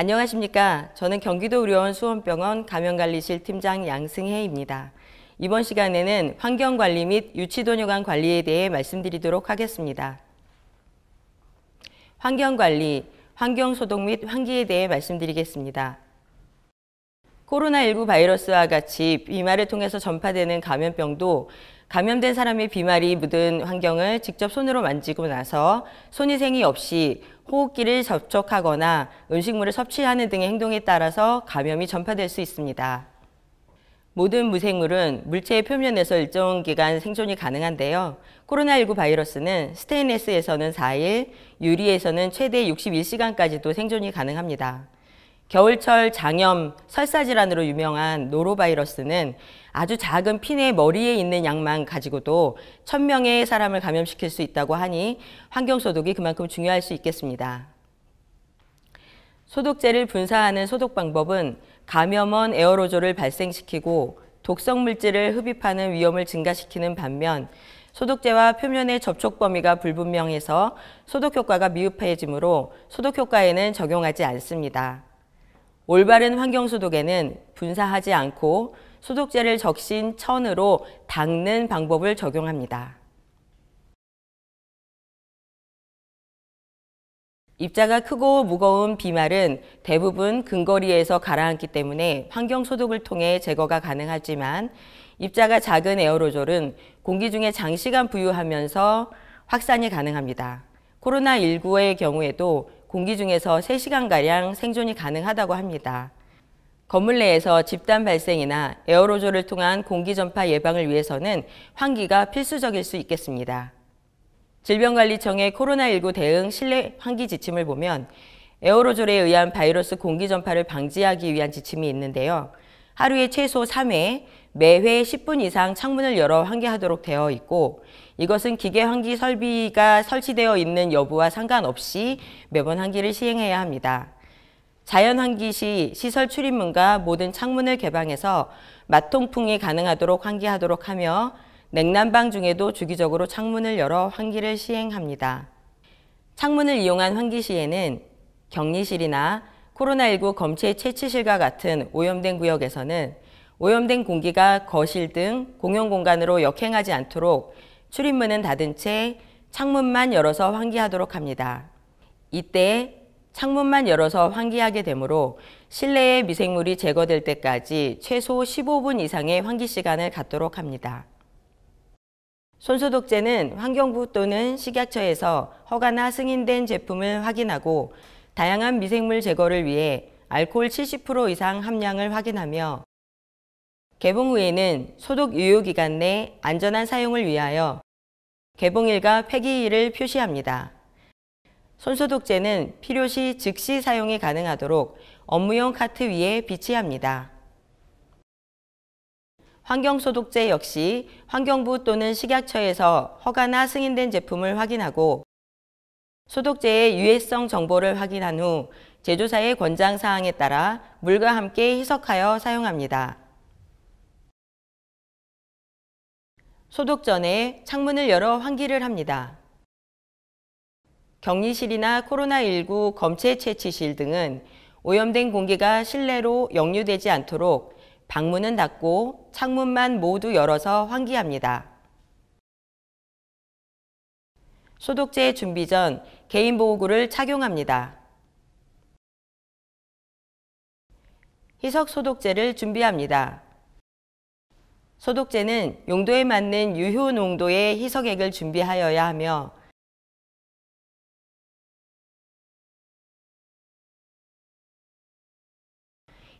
안녕하십니까. 저는 경기도 의료원 수원병원 감염관리실 팀장 양승혜입니다. 이번 시간에는 환경관리 및 유치도뇨관 관리에 대해 말씀드리도록 하겠습니다. 환경관리, 환경소독 및 환기에 대해 말씀드리겠습니다. 코로나19 바이러스와 같이 비말을 통해서 전파되는 감염병도 감염된 사람의 비말이 묻은 환경을 직접 손으로 만지고 나서 손위생이 없이 호흡기를 접촉하거나 음식물을 섭취하는 등의 행동에 따라서 감염이 전파될 수 있습니다. 모든 무생물은 물체의 표면에서 일정 기간 생존이 가능한데요. 코로나19 바이러스는 스테인레스에서는 4일, 유리에서는 최대 61시간까지도 생존이 가능합니다. 겨울철 장염, 설사 질환으로 유명한 노로바이러스는 아주 작은 피의 머리에 있는 양만 가지고도 천명의 사람을 감염시킬 수 있다고 하니 환경 소독이 그만큼 중요할 수 있겠습니다. 소독제를 분사하는 소독 방법은 감염원 에어로졸을 발생시키고 독성 물질을 흡입하는 위험을 증가시키는 반면 소독제와 표면의 접촉 범위가 불분명해서 소독 효과가 미흡해지므로 소독 효과에는 적용하지 않습니다. 올바른 환경소독에는 분사하지 않고 소독제를 적신 천으로 닦는 방법을 적용합니다. 입자가 크고 무거운 비말은 대부분 근거리에서 가라앉기 때문에 환경소독을 통해 제거가 가능하지만 입자가 작은 에어로졸은 공기 중에 장시간 부유하면서 확산이 가능합니다. 코로나19의 경우에도 공기 중에서 3시간가량 생존이 가능하다고 합니다. 건물 내에서 집단 발생이나 에어로졸을 통한 공기 전파 예방을 위해서는 환기가 필수적일 수 있겠습니다. 질병관리청의 코로나19 대응 실내 환기 지침을 보면 에어로졸에 의한 바이러스 공기 전파를 방지하기 위한 지침이 있는데요. 하루에 최소 3회, 매회 10분 이상 창문을 열어 환기하도록 되어 있고 이것은 기계 환기 설비가 설치되어 있는 여부와 상관없이 매번 환기를 시행해야 합니다. 자연 환기 시 시설 출입문과 모든 창문을 개방해서 맛통풍이 가능하도록 환기하도록 하며 냉난방 중에도 주기적으로 창문을 열어 환기를 시행합니다. 창문을 이용한 환기 시에는 격리실이나 코로나19 검체 채취실과 같은 오염된 구역에서는 오염된 공기가 거실 등 공용 공간으로 역행하지 않도록 출입문은 닫은 채 창문만 열어서 환기하도록 합니다. 이때 창문만 열어서 환기하게 되므로 실내의 미생물이 제거될 때까지 최소 15분 이상의 환기 시간을 갖도록 합니다. 손소독제는 환경부 또는 식약처에서 허가나 승인된 제품을 확인하고 다양한 미생물 제거를 위해 알코올 70% 이상 함량을 확인하며 개봉 후에는 소독 유효 기간 내 안전한 사용을 위하여 개봉일과 폐기일을 표시합니다. 손소독제는 필요시 즉시 사용이 가능하도록 업무용 카트 위에 비치합니다. 환경소독제 역시 환경부 또는 식약처에서 허가나 승인된 제품을 확인하고 소독제의 유해성 정보를 확인한 후 제조사의 권장 사항에 따라 물과 함께 희석하여 사용합니다. 소독 전에 창문을 열어 환기를 합니다. 격리실이나 코로나19 검체 채취실 등은 오염된 공기가 실내로 역류되지 않도록 방문은 닫고 창문만 모두 열어서 환기합니다. 소독제 준비 전 개인보호구를 착용합니다. 희석 소독제를 준비합니다. 소독제는 용도에 맞는 유효 농도의 희석액을 준비하여야 하며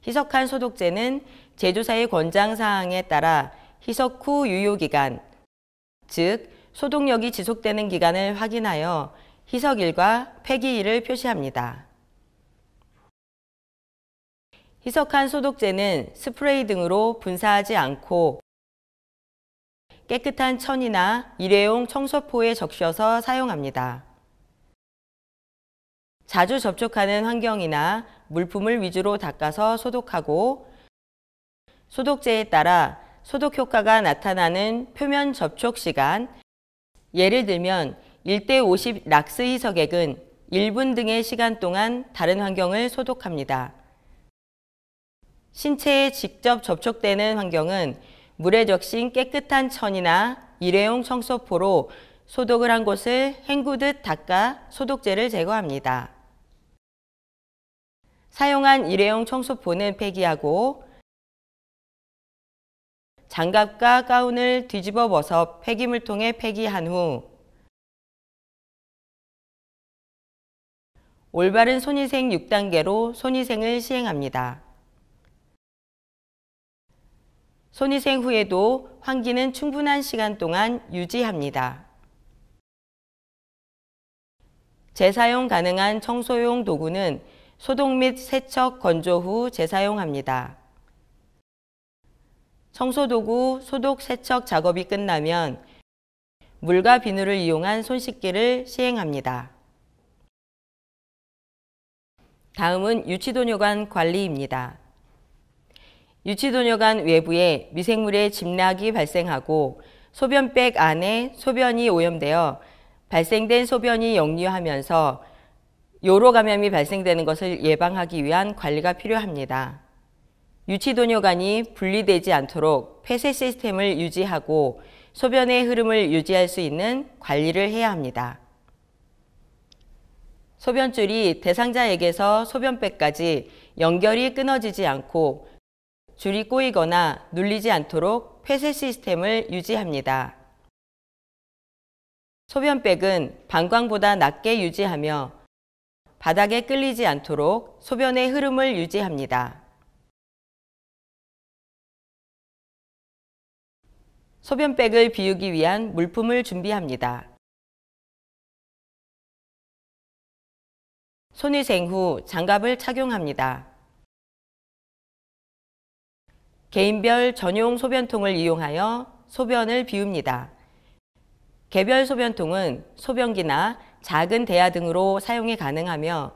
희석한 소독제는 제조사의 권장사항에 따라 희석 후 유효기간, 즉 소독력이 지속되는 기간을 확인하여 희석일과 폐기일을 표시합니다. 희석한 소독제는 스프레이 등으로 분사하지 않고 깨끗한 천이나 일회용 청소포에 적셔서 사용합니다. 자주 접촉하는 환경이나 물품을 위주로 닦아서 소독하고 소독제에 따라 소독 효과가 나타나는 표면 접촉 시간, 예를 들면 1대 50 락스 희석액은 1분 등의 시간 동안 다른 환경을 소독합니다. 신체에 직접 접촉되는 환경은 물에 적신 깨끗한 천이나 일회용 청소포로 소독을 한 곳을 헹구듯 닦아 소독제를 제거합니다. 사용한 일회용 청소포는 폐기하고 장갑과 가운을 뒤집어 벗어 폐기물 통에 폐기한 후 올바른 손위생 6단계로 손위생을 시행합니다. 손위생 후에도 환기는 충분한 시간 동안 유지합니다. 재사용 가능한 청소용 도구는 소독 및 세척, 건조 후 재사용합니다. 청소도구 소독 세척 작업이 끝나면 물과 비누를 이용한 손씻기를 시행합니다. 다음은 유치도뇨관 관리입니다. 유치도뇨관 외부에 미생물의 집락이 발생하고 소변백 안에 소변이 오염되어 발생된 소변이 역류하면서 요로 감염이 발생되는 것을 예방하기 위한 관리가 필요합니다. 유치도뇨관이 분리되지 않도록 폐쇄 시스템을 유지하고 소변의 흐름을 유지할 수 있는 관리를 해야 합니다. 소변줄이 대상자에게서 소변백까지 연결이 끊어지지 않고 줄이 꼬이거나 눌리지 않도록 폐쇄 시스템을 유지합니다. 소변백은 방광보다 낮게 유지하며 바닥에 끌리지 않도록 소변의 흐름을 유지합니다. 소변백을 비우기 위한 물품을 준비합니다. 손이 생후 장갑을 착용합니다. 개인별 전용 소변통을 이용하여 소변을 비웁니다. 개별 소변통은 소변기나 작은 대야 등으로 사용이 가능하며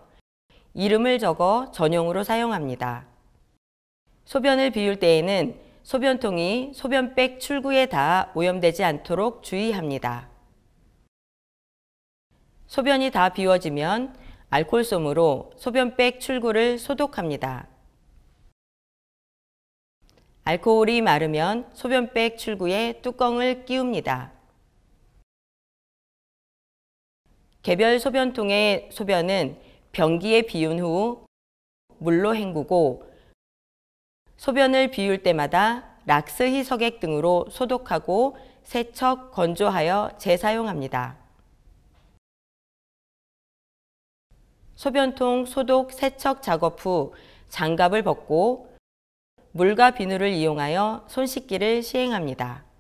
이름을 적어 전용으로 사용합니다. 소변을 비울 때에는 소변통이 소변백 출구에 닿아 오염되지 않도록 주의합니다. 소변이 다 비워지면 알콜솜으로 소변백 출구를 소독합니다. 알코올이 마르면 소변백 출구에 뚜껑을 끼웁니다. 개별 소변통의 소변은 변기에 비운 후 물로 헹구고 소변을 비울 때마다 락스 희석액 등으로 소독하고 세척, 건조하여 재사용합니다. 소변통 소독, 세척 작업 후 장갑을 벗고 물과 비누를 이용하여 손 씻기를 시행합니다.